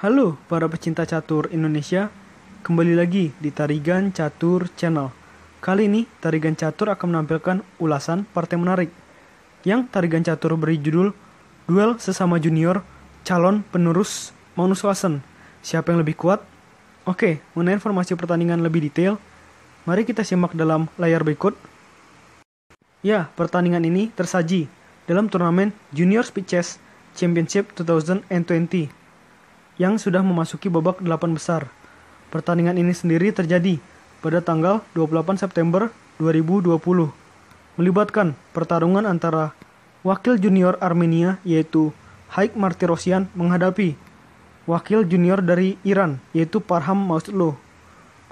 Halo para pecinta catur Indonesia, kembali lagi di Tarigan Catur Channel. Kali ini Tarigan Catur akan menampilkan ulasan partai menarik yang Tarigan Catur beri judul Duel Sesama Junior Calon Penerus Magnus Carlsen. Siapa yang lebih kuat? Oke, mengenai informasi pertandingan lebih detail, mari kita simak dalam layar berikut. Ya, pertandingan ini tersaji dalam turnamen Junior Speed Chess Championship 2020 yang sudah memasuki babak delapan besar. Pertandingan ini sendiri terjadi pada tanggal 28 September 2020. Melibatkan pertarungan antara wakil junior Armenia yaitu Haik Martirosyan menghadapi wakil junior dari Iran yaitu Parham Mauslo.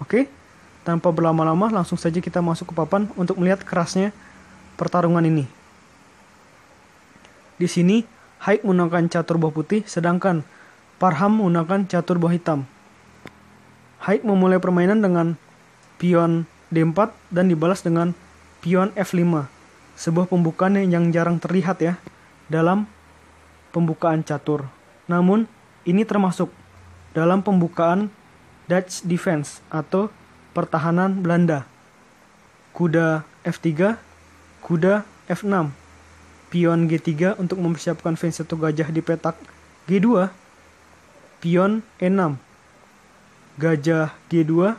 Oke, tanpa berlama-lama langsung saja kita masuk ke papan untuk melihat kerasnya pertarungan ini. Di sini, Haik menggunakan catur buah putih sedangkan Parham menggunakan catur buah hitam. Haik memulai permainan dengan pion D4 dan dibalas dengan pion F5, sebuah pembukaan yang jarang terlihat ya dalam pembukaan catur. Namun, ini termasuk dalam pembukaan Dutch Defense atau pertahanan Belanda. Kuda F3, kuda F6, pion G3 untuk mempersiapkan fans satu gajah di petak G2 pion E6, gajah G2,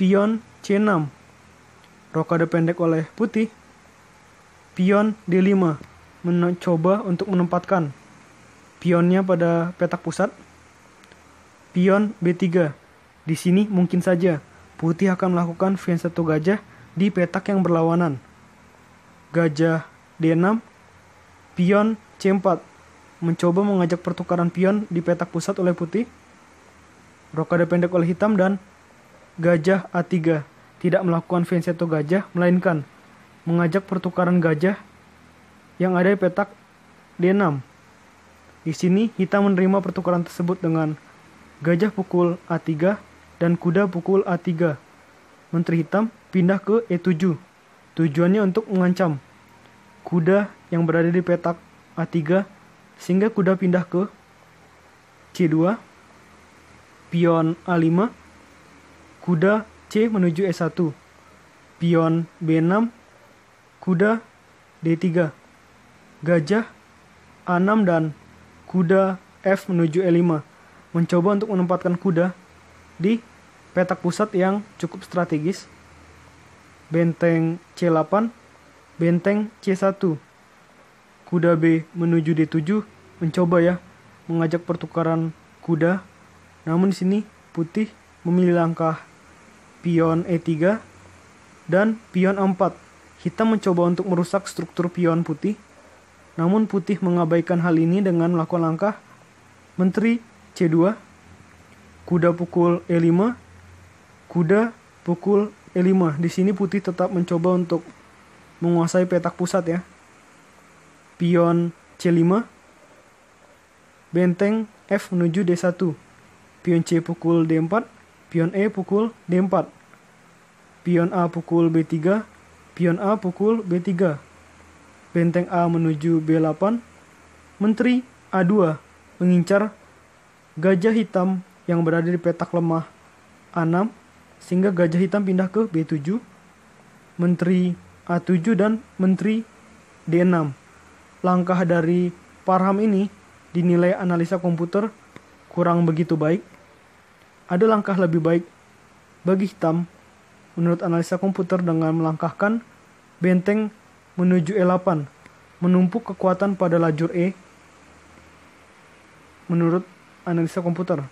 pion C6, rokade pendek oleh putih, pion D5, mencoba untuk menempatkan pionnya pada petak pusat, pion B3. Di sini mungkin saja putih akan melakukan v satu gajah di petak yang berlawanan. Gajah D6, pion C4 mencoba mengajak pertukaran pion di petak pusat oleh putih, rokade pendek oleh hitam, dan gajah A3 tidak melakukan Vincenzo gajah, melainkan mengajak pertukaran gajah yang ada di petak D6. Di sini, hitam menerima pertukaran tersebut dengan gajah pukul A3 dan kuda pukul A3. Menteri hitam pindah ke E7, tujuannya untuk mengancam kuda yang berada di petak A3 sehingga kuda pindah ke C2, pion A5, kuda C menuju E1, pion B6, kuda D3, gajah A6 dan kuda F menuju E5, mencoba untuk menempatkan kuda di petak pusat yang cukup strategis, benteng C8, benteng C1, kuda B menuju D7 mencoba ya mengajak pertukaran kuda. Namun di sini putih memilih langkah pion E3 dan pion A4. Hitam mencoba untuk merusak struktur pion putih. Namun putih mengabaikan hal ini dengan melakukan langkah menteri C2, kuda pukul E5, kuda pukul E5. Di sini putih tetap mencoba untuk menguasai petak pusat ya pion C5, benteng F menuju D1, pion C pukul D4, pion E pukul D4, pion A pukul B3, pion A pukul B3, benteng A menuju B8, menteri A2 mengincar gajah hitam yang berada di petak lemah A6 sehingga gajah hitam pindah ke B7, menteri A7 dan menteri D6 langkah dari Parham ini dinilai analisa komputer kurang begitu baik, ada langkah lebih baik bagi hitam menurut analisa komputer dengan melangkahkan benteng menuju E8, menumpuk kekuatan pada lajur E menurut analisa komputer.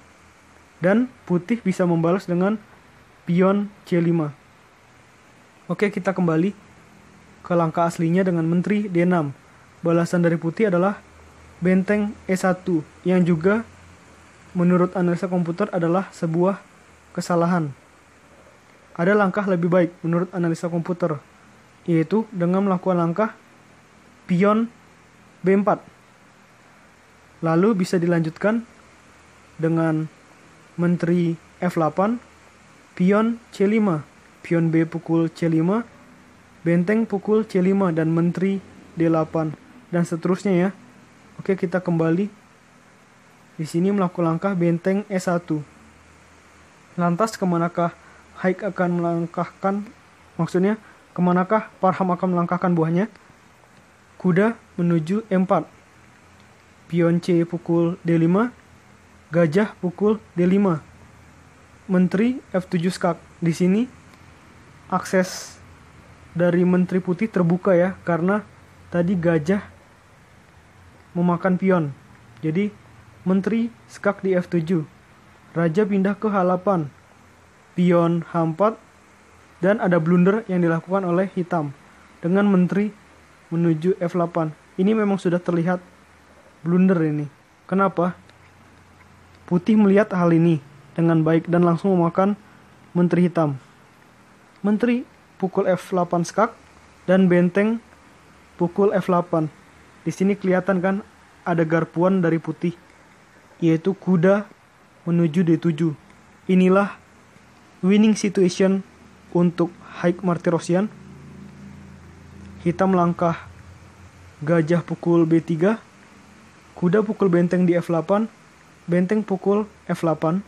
Dan putih bisa membalas dengan pion C5. Oke, kita kembali ke langkah aslinya dengan menteri D6 Balasan dari Putih adalah benteng E1 yang juga menurut analisa komputer adalah sebuah kesalahan. Ada langkah lebih baik menurut analisa komputer, yaitu dengan melakukan langkah pion B4. Lalu bisa dilanjutkan dengan menteri F8, pion C5, pion B pukul C5, benteng pukul C5 dan menteri D8 dan seterusnya ya. Oke, kita kembali. Di sini melakukan langkah benteng E1. Lantas kemanakah Haik akan melangkahkan, maksudnya kemanakah Parham akan melangkahkan buahnya? Kuda menuju E4. Pion C pukul D5, gajah pukul D5. Menteri F7 skak. Di sini akses dari Menteri Putih terbuka ya karena tadi gajah memakan pion. Jadi, menteri skak di F7. Raja pindah ke H8. Pion H4 dan ada blunder yang dilakukan oleh hitam dengan menteri menuju F8. Ini memang sudah terlihat blunder ini. Kenapa? Putih melihat hal ini dengan baik dan langsung memakan menteri hitam. Menteri pukul F8 skak dan benteng pukul F8. Di sini kelihatan kan ada garpuan dari putih, yaitu kuda menuju D7. Inilah winning situation untuk Haik Martirosian. Hitam langkah gajah pukul B3, kuda pukul benteng di F8, benteng pukul F8,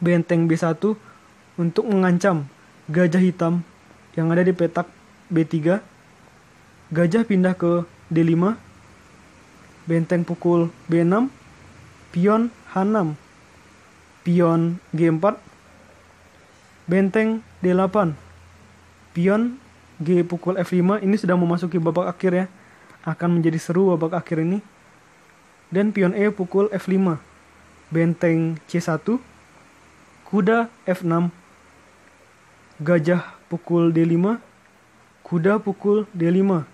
benteng B1 untuk mengancam gajah hitam yang ada di petak B3. Gajah pindah ke D5, benteng pukul B6, pion H6, pion G4, benteng D8, pion G pukul F5 ini sudah memasuki babak akhir ya. Akan menjadi seru babak akhir ini. Dan pion E pukul F5. Benteng C1. Kuda F6. Gajah pukul D5. Kuda pukul D5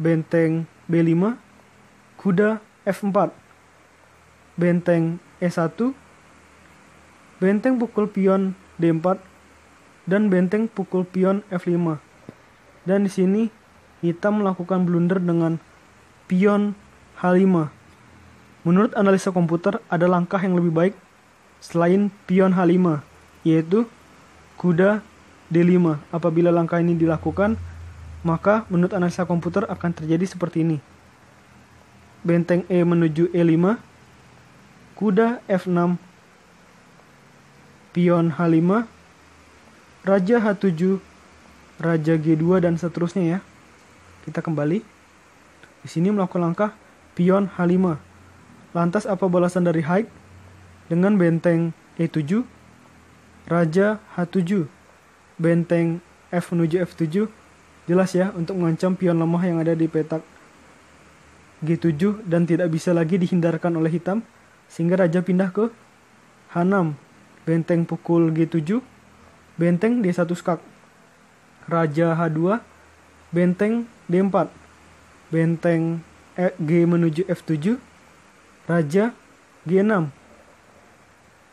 benteng B5, kuda F4, benteng E1, benteng pukul pion D4, dan benteng pukul pion F5. Dan di sini hitam melakukan blunder dengan pion H5. Menurut analisa komputer, ada langkah yang lebih baik selain pion H5, yaitu kuda D5. Apabila langkah ini dilakukan, maka menurut analisa komputer akan terjadi seperti ini. Benteng E menuju E5, kuda F6, pion H5, raja H7, raja G2 dan seterusnya ya. Kita kembali. Di sini melakukan langkah pion H5. Lantas apa balasan dari Haig? Dengan benteng E7, raja H7, benteng F menuju F7, Jelas ya, untuk mengancam pion lemah yang ada di petak G7 dan tidak bisa lagi dihindarkan oleh hitam, sehingga raja pindah ke H6, benteng pukul G7, benteng D1 skak, raja H2, benteng D4, benteng eh, G menuju F7, raja G6,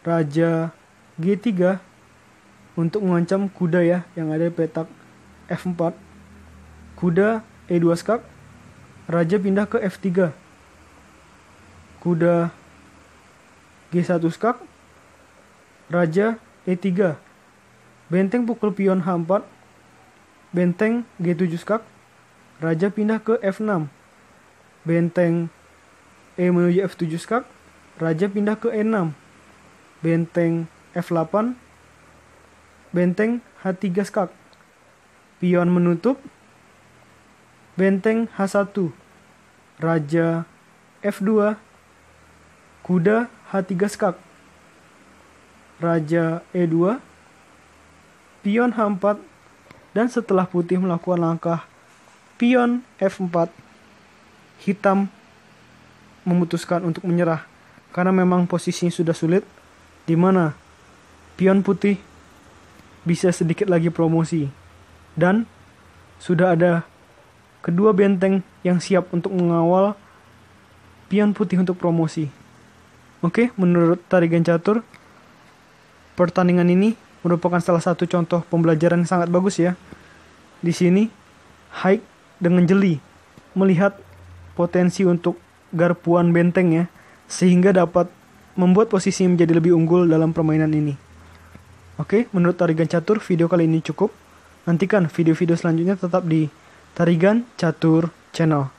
raja G3 untuk mengancam kuda ya yang ada di petak F4 Kuda E2 skak, raja pindah ke F3. Kuda G1 skak, raja E3. Benteng pukul pion H4, benteng G7 skak, raja pindah ke F6. Benteng E menuju F7 skak, raja pindah ke E6. Benteng F8, benteng H3 skak. Pion menutup, benteng H1, raja F2, kuda H3 skak, raja E2, pion H4, dan setelah putih melakukan langkah pion F4, hitam memutuskan untuk menyerah karena memang posisinya sudah sulit di mana pion putih bisa sedikit lagi promosi dan sudah ada kedua benteng yang siap untuk mengawal pion putih untuk promosi. Oke, menurut Tarigan Catur, pertandingan ini merupakan salah satu contoh pembelajaran yang sangat bagus ya. Di sini, Haik dengan jeli melihat potensi untuk garpuan benteng ya, sehingga dapat membuat posisi menjadi lebih unggul dalam permainan ini. Oke, menurut Tarigan Catur, video kali ini cukup. Nantikan video-video selanjutnya tetap di Tarigan Catur Channel